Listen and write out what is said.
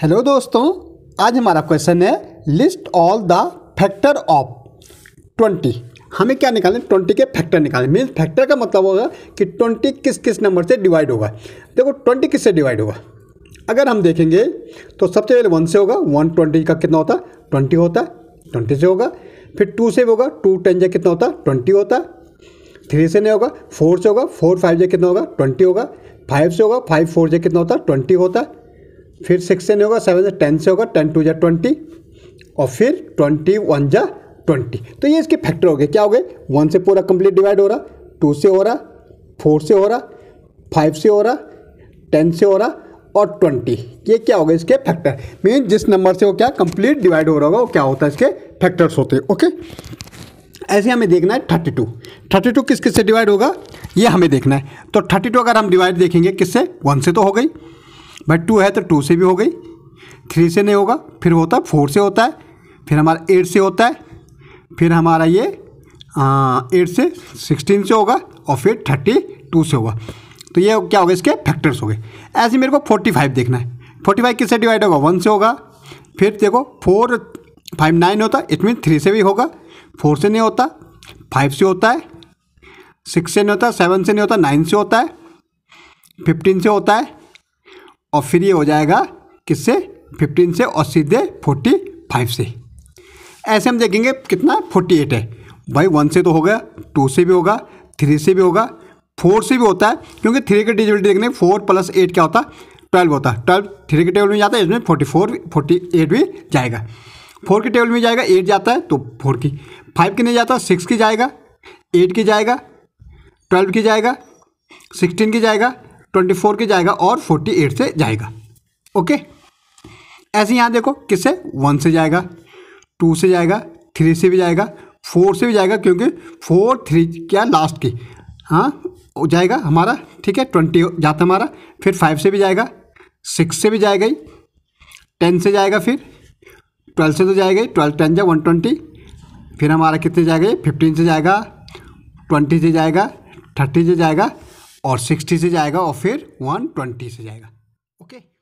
Hello दोस्तों आज हमारा क्वेश्चन है list all the factor of twenty हमें क्या निकालें ट्वेंटी के फैक्टर निकालें मीन्स फैक्टर का मतलब होगा कि ट्वेंटी किस किस नंबर से डिवाइड होगा देखो ट्वेंटी किससे डिवाइड होगा अगर हम देखेंगे तो सबसे पहले वन से होगा वन ट्वेंटी का कितना होता है ट्वेंटी होता है ट्वेंटी से होगा फिर टू से होगा टू टेन जा कितना होता है ट्वेंटी होता है थ्री से नहीं होगा फोर से होगा फोर फाइव जा कितना होगा ट्वेंटी होगा फाइव से होगा फाइव फोर जा कितना होता है ट्वेंटी होता है फिर सिक्स से नहीं होगा सेवन से टेन से होगा टेन टू जै ट्वेंटी और फिर ट्वेंटी वन जा ट्वेंटी तो ये इसके फैक्टर हो गए क्या हो गए वन से पूरा कंप्लीट डिवाइड हो रहा टू से हो रहा फोर से हो रहा फाइव से हो रहा टेन से हो रहा और ट्वेंटी ये क्या हो गए इसके फैक्टर मीन जिस नंबर से वो क्या कंप्लीट डिवाइड हो रहा होगा वो क्या होता है इसके फैक्टर्स होते हैं ओके ऐसे हमें देखना है थर्टी टू थर्टी टू किस किस से डिवाइड होगा ये हमें देखना है तो थर्टी टू अगर हम डिवाइड देखेंगे किससे वन से तो हो गई भाई टू है तो टू से भी हो गई थ्री से नहीं होगा फिर होता है फोर से होता है फिर हमारा एट से होता है फिर हमारा ये एट से सिक्सटीन से होगा और फिर थर्टी टू से होगा तो ये क्या होगा इसके फैक्टर्स हो गए ऐसे मेरे को फोर्टी फाइव देखना है फोर्टी फाइव किससे डिवाइड होगा वन से होगा फिर देखो फोर फाइव नाइन होता है इट मीन थ्री से भी होगा फोर से नहीं होता फाइव से होता है सिक्स से नहीं होता सेवन से नहीं होता नाइन से होता है फिफ्टीन से होता है और फिर ये हो जाएगा किससे फिफ्टीन से और सीधे फोर्टी फाइव से ऐसे हम देखेंगे कितना फोर्टी एट है भाई वन से तो हो गया टू से भी होगा थ्री से भी होगा फोर से भी होता है क्योंकि थ्री की डिजिबिलिटी देखने फोर प्लस एट क्या होता है ट्वेल्व होता है ट्वेल्व थ्री के टेबल में जाता है इसमें फोर्टी फोर फोर्टी एट भी जाएगा फोर के टेबल में जाएगा एट जाता है तो फोर की फाइव की नहीं जाता सिक्स की जाएगा एट की जाएगा ट्वेल्व की जाएगा सिक्सटीन की जाएगा ट्वेंटी फोर के जाएगा और फोर्टी एट से जाएगा ओके ऐसे यहाँ देखो किससे वन से जाएगा टू से जाएगा थ्री से भी जाएगा फोर से भी जाएगा क्योंकि फोर थ्री क्या लास्ट की हाँ जाएगा हमारा ठीक है ट्वेंटी जाता हमारा फिर फाइव से भी जाएगा सिक्स से भी जाएगा ही टेन से जाएगा फिर ट्वेल्व से तो जाएगा ही ट्वेल्व टेन जा वन ट्वेंटी फिर हमारा कितने जाएगा फिफ्टीन से जाएगा ट्वेंटी से जाएगा थर्टी से जाएगा और सिक्सटी से जाएगा और फिर वन ट्वेंटी से जाएगा ओके okay?